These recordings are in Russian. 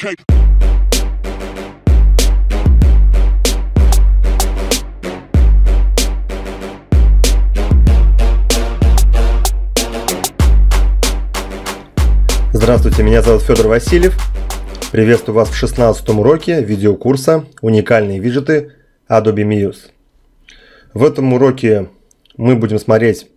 cake. Здравствуйте, меня зовут Федор Васильев. Приветствую вас в 16 уроке видеокурса «Уникальные виджеты Adobe Muse». В этом уроке мы будем смотреть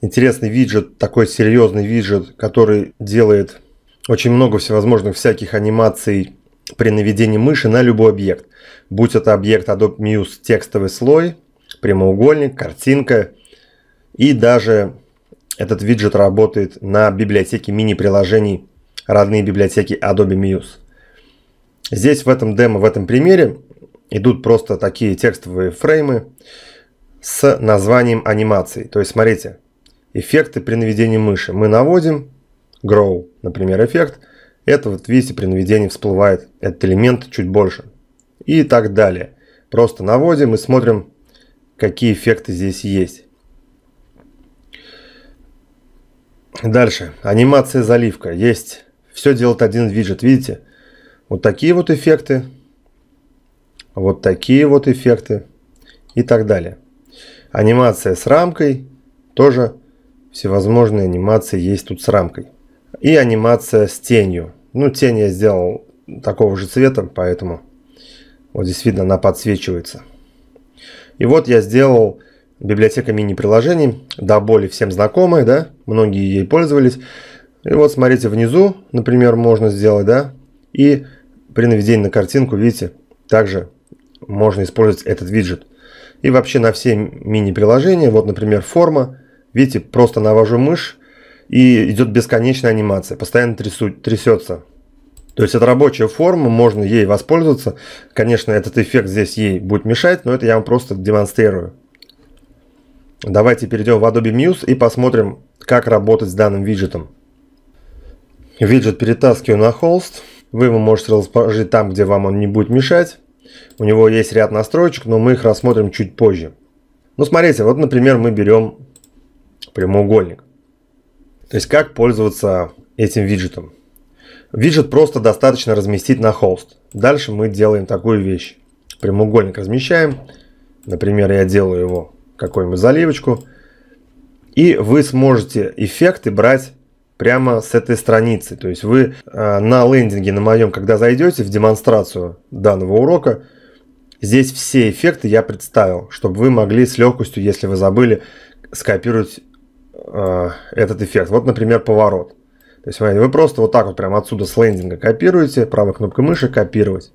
интересный виджет, такой серьезный виджет, который делает очень много всевозможных всяких анимаций при наведении мыши на любой объект. Будь это объект Adobe Muse текстовый слой, прямоугольник, картинка. И даже этот виджет работает на библиотеке мини-приложений, родные библиотеки Adobe Muse. Здесь в этом демо, в этом примере идут просто такие текстовые фреймы с названием анимации. То есть смотрите, эффекты при наведении мыши. Мы наводим Grow например, эффект, это вот видите, при наведении всплывает этот элемент чуть больше. И так далее. Просто наводим и смотрим, какие эффекты здесь есть. Дальше. Анимация заливка. Есть. Все делает один виджет. Видите? Вот такие вот эффекты. Вот такие вот эффекты. И так далее. Анимация с рамкой. Тоже всевозможные анимации есть тут с рамкой. И анимация с тенью. Ну, тень я сделал такого же цвета, поэтому вот здесь видно, она подсвечивается. И вот я сделал библиотека мини-приложений, до боли всем знакомые да, многие ей пользовались. И вот смотрите, внизу, например, можно сделать, да, и при наведении на картинку, видите, также можно использовать этот виджет. И вообще на все мини-приложения, вот, например, форма, видите, просто навожу мышь, и идет бесконечная анимация, постоянно трясу, трясется. То есть это рабочая форма, можно ей воспользоваться. Конечно, этот эффект здесь ей будет мешать, но это я вам просто демонстрирую. Давайте перейдем в Adobe Muse и посмотрим, как работать с данным виджетом. Виджет перетаскиваю на холст. Вы его можете расположить там, где вам он не будет мешать. У него есть ряд настроечек, но мы их рассмотрим чуть позже. Ну смотрите, вот например мы берем прямоугольник. То есть как пользоваться этим виджетом. Виджет просто достаточно разместить на холст. Дальше мы делаем такую вещь. Прямоугольник размещаем. Например, я делаю его какой нибудь заливочку. И вы сможете эффекты брать прямо с этой страницы. То есть вы э, на лендинге на моем, когда зайдете в демонстрацию данного урока, здесь все эффекты я представил, чтобы вы могли с легкостью, если вы забыли, скопировать Э, этот эффект. Вот, например, поворот. То есть, смотрите, вы просто вот так вот прямо отсюда с лендинга копируете, правой кнопкой мыши копировать.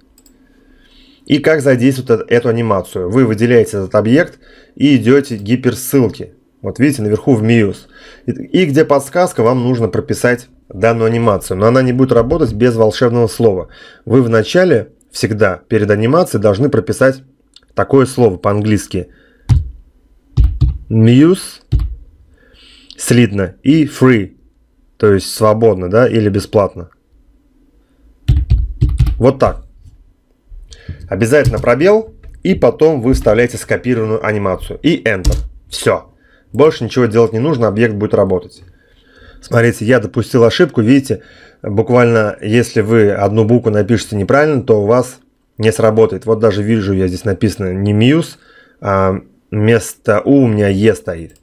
И как задействовать эту анимацию? Вы выделяете этот объект и идете гиперссылки. Вот видите, наверху в Muse. И, и где подсказка, вам нужно прописать данную анимацию. Но она не будет работать без волшебного слова. Вы вначале всегда перед анимацией должны прописать такое слово по-английски. Muse слитно, и free, то есть свободно, да, или бесплатно. Вот так. Обязательно пробел, и потом вы вставляете скопированную анимацию, и Enter. Все. Больше ничего делать не нужно, объект будет работать. Смотрите, я допустил ошибку, видите, буквально если вы одну букву напишете неправильно, то у вас не сработает. Вот даже вижу, я здесь написано не muse, а вместо u у меня e стоит.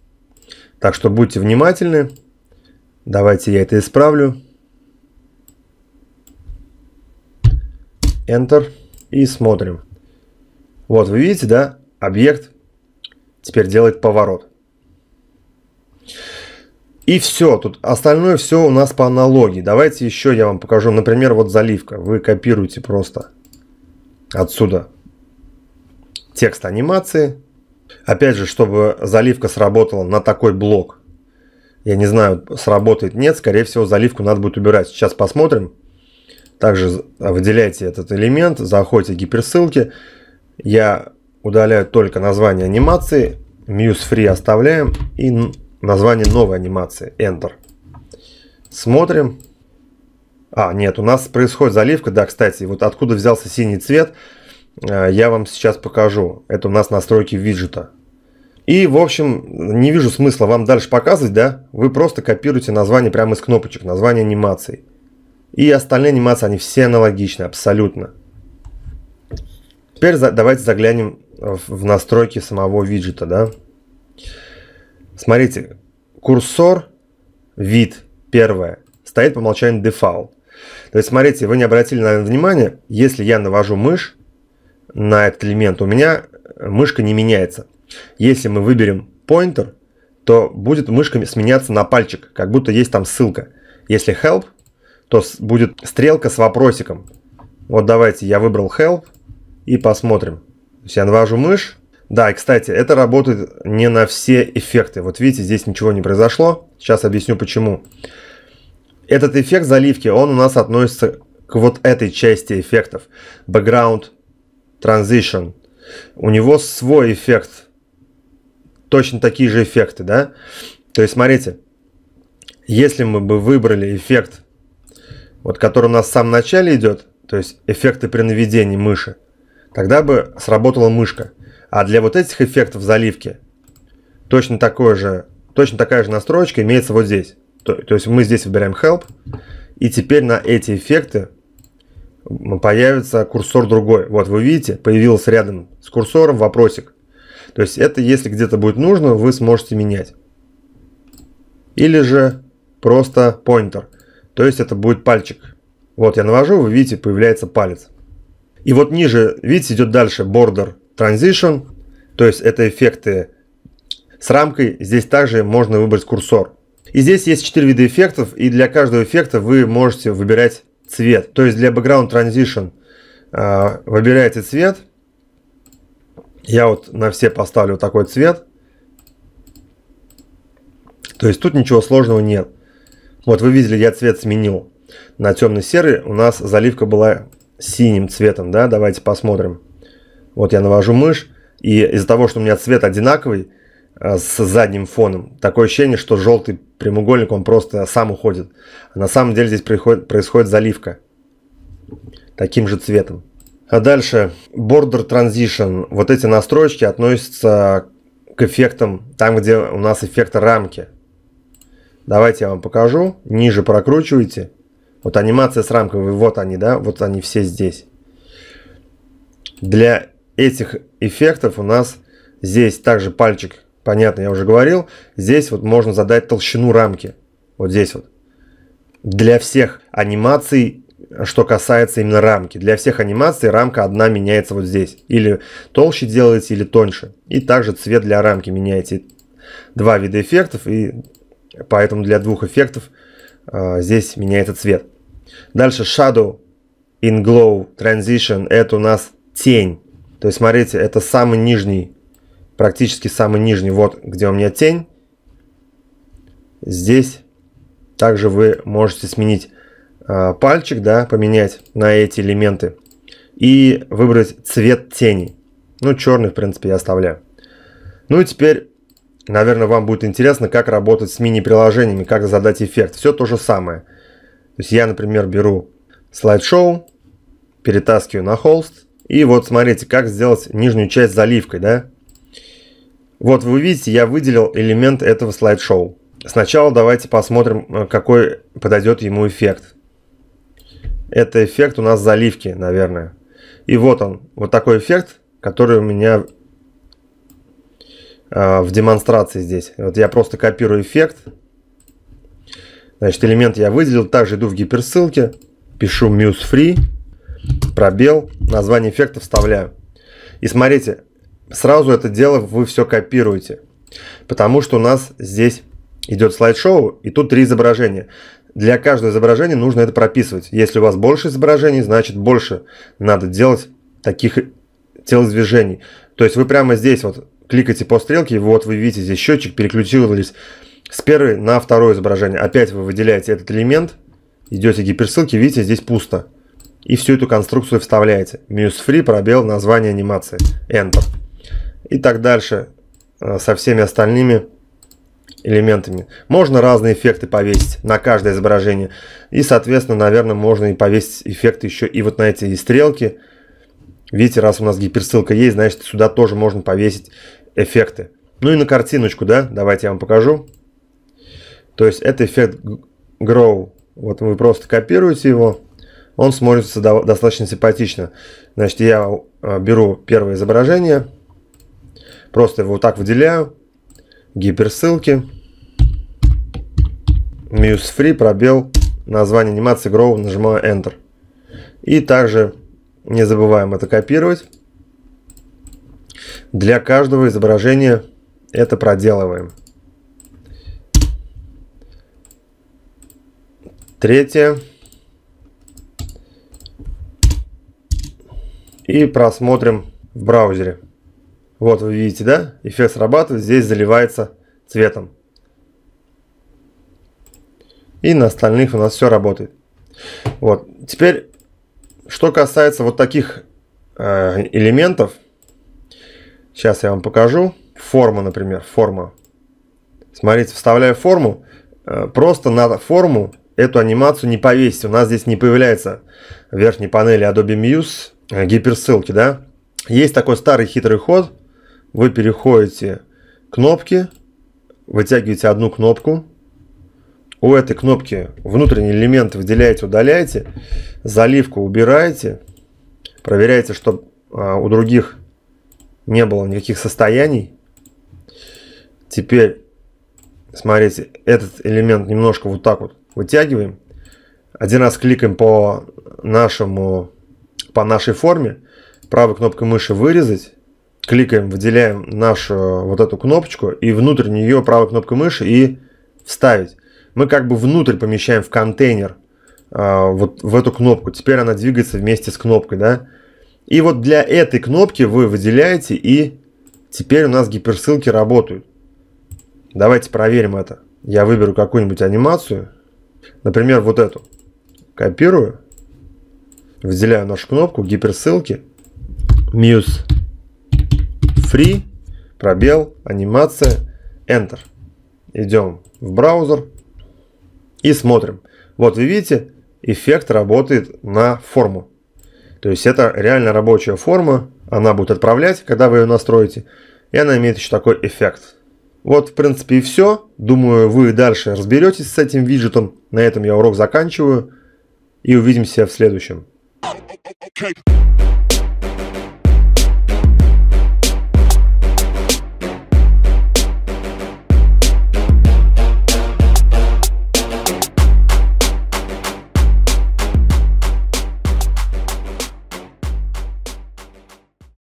Так что будьте внимательны. Давайте я это исправлю. Enter. И смотрим. Вот, вы видите, да? Объект теперь делает поворот. И все, тут остальное все у нас по аналогии. Давайте еще я вам покажу. Например, вот заливка. Вы копируете просто отсюда текст анимации. Опять же, чтобы заливка сработала на такой блок, я не знаю, сработает, нет, скорее всего, заливку надо будет убирать. Сейчас посмотрим. Также выделяйте этот элемент, заходите в гиперссылки. Я удаляю только название анимации, Muse Free оставляем и название новой анимации, Enter. Смотрим. А, нет, у нас происходит заливка, да, кстати, вот откуда взялся синий цвет – Э, я вам сейчас покажу. Это у нас настройки виджета. И, в общем, не вижу смысла вам дальше показывать, да? Вы просто копируете название прямо из кнопочек, название анимаций. И остальные анимации, они все аналогичны, абсолютно. Теперь за, давайте заглянем в настройки самого виджета, да? Смотрите, курсор, вид, первое, стоит по умолчанию дефаул. То есть, смотрите, вы не обратили, на это внимание, если я навожу мышь, на этот элемент, у меня мышка не меняется. Если мы выберем pointer, то будет мышка сменяться на пальчик, как будто есть там ссылка. Если help, то будет стрелка с вопросиком. Вот давайте я выбрал help и посмотрим. я навожу мышь. Да, и кстати, это работает не на все эффекты. Вот видите, здесь ничего не произошло. Сейчас объясню почему. Этот эффект заливки, он у нас относится к вот этой части эффектов. Background, Transition. У него свой эффект. Точно такие же эффекты, да? То есть, смотрите, если мы бы выбрали эффект, вот который у нас в самом начале идет, то есть эффекты при наведении мыши, тогда бы сработала мышка. А для вот этих эффектов заливки точно, такое же, точно такая же настроечка имеется вот здесь. То, то есть мы здесь выбираем Help, и теперь на эти эффекты появится курсор другой. Вот вы видите, появился рядом с курсором вопросик. То есть это если где-то будет нужно, вы сможете менять. Или же просто pointer. То есть это будет пальчик. Вот я навожу, вы видите, появляется палец. И вот ниже, видите, идет дальше border transition. То есть это эффекты с рамкой. Здесь также можно выбрать курсор. И здесь есть 4 вида эффектов, и для каждого эффекта вы можете выбирать цвет. То есть для background transition э, выбираете цвет. Я вот на все поставлю такой цвет. То есть тут ничего сложного нет. Вот вы видели, я цвет сменил на темный серый У нас заливка была синим цветом, да? Давайте посмотрим. Вот я навожу мышь. И из-за того, что у меня цвет одинаковый, Э, с задним фоном. Такое ощущение, что желтый прямоугольник, он просто сам уходит. А на самом деле здесь приходит, происходит заливка таким же цветом. А дальше Border Transition. Вот эти настройки относятся к эффектам, там где у нас эффект рамки. Давайте я вам покажу. Ниже прокручивайте. Вот анимация с рамкой, вот они, да, вот они все здесь. Для этих эффектов у нас здесь также пальчик понятно, я уже говорил, здесь вот можно задать толщину рамки. Вот здесь вот. Для всех анимаций, что касается именно рамки. Для всех анимаций рамка одна меняется вот здесь. Или толще делаете, или тоньше. И также цвет для рамки меняете. Два вида эффектов, и поэтому для двух эффектов э, здесь меняется цвет. Дальше Shadow in Glow Transition. Это у нас тень. То есть, смотрите, это самый нижний практически самый нижний, вот где у меня тень. Здесь также вы можете сменить э, пальчик, да, поменять на эти элементы и выбрать цвет тени. Ну, черный, в принципе, я оставляю. Ну и теперь, наверное, вам будет интересно, как работать с мини-приложениями, как задать эффект. Все то же самое. То есть я, например, беру слайд-шоу, перетаскиваю на холст. И вот смотрите, как сделать нижнюю часть заливкой, да? Вот вы видите, я выделил элемент этого слайд-шоу. Сначала давайте посмотрим, э, какой подойдет ему эффект. Это эффект у нас заливки, наверное. И вот он, вот такой эффект, который у меня э, в демонстрации здесь. Вот я просто копирую эффект. Значит, элемент я выделил, также иду в гиперссылки, пишу muse free, пробел, название эффекта вставляю. И смотрите, сразу это дело вы все копируете. Потому что у нас здесь идет слайд-шоу, и тут три изображения. Для каждого изображения нужно это прописывать. Если у вас больше изображений, значит больше надо делать таких телосвержений. То есть вы прямо здесь вот кликаете по стрелке, и вот вы видите здесь счетчик, переключились с первой на второе изображение. Опять вы выделяете этот элемент, идете к гиперссылке, видите, здесь пусто. И всю эту конструкцию вставляете. Minus free, пробел, название анимации. Enter и так дальше э, со всеми остальными элементами. Можно разные эффекты повесить на каждое изображение. И, соответственно, наверное, можно и повесить эффекты еще и вот на эти стрелки. Видите, раз у нас гиперссылка есть, значит, сюда тоже можно повесить эффекты. Ну и на картиночку, да, давайте я вам покажу. То есть это эффект Grow. Вот вы просто копируете его, он смотрится достаточно симпатично. Значит, я э, беру первое изображение – Просто его вот так выделяю. Гиперссылки. Muse Free, пробел, название анимации Grow, нажимаю Enter. И также не забываем это копировать. Для каждого изображения это проделываем. Третье. И просмотрим в браузере. Вот вы видите, да? Эффект срабатывает, здесь заливается цветом. И на остальных у нас все работает. Вот. Теперь, что касается вот таких э, элементов. Сейчас я вам покажу. Форма, например. Форма. Смотрите, вставляю форму. Э, просто на форму эту анимацию не повесить. У нас здесь не появляется в верхней панели Adobe Muse э, гиперссылки, да? Есть такой старый хитрый ход вы переходите кнопки, вытягиваете одну кнопку, у этой кнопки внутренний элемент выделяете, удаляете, заливку убираете, проверяете, чтобы а, у других не было никаких состояний. Теперь, смотрите, этот элемент немножко вот так вот вытягиваем. Один раз кликаем по нашему, по нашей форме, правой кнопкой мыши вырезать, кликаем, выделяем нашу вот эту кнопочку и внутрь нее правой кнопкой мыши и вставить. Мы как бы внутрь помещаем в контейнер а, вот в эту кнопку. Теперь она двигается вместе с кнопкой, да. И вот для этой кнопки вы выделяете и теперь у нас гиперссылки работают. Давайте проверим это. Я выберу какую-нибудь анимацию. Например, вот эту. Копирую. Выделяю нашу кнопку гиперссылки. Muse free, пробел, анимация, enter. Идем в браузер и смотрим. Вот вы видите, эффект работает на форму. То есть это реально рабочая форма, она будет отправлять, когда вы ее настроите, и она имеет еще такой эффект. Вот, в принципе, и все. Думаю, вы дальше разберетесь с этим виджетом. На этом я урок заканчиваю. И увидимся в следующем. Okay.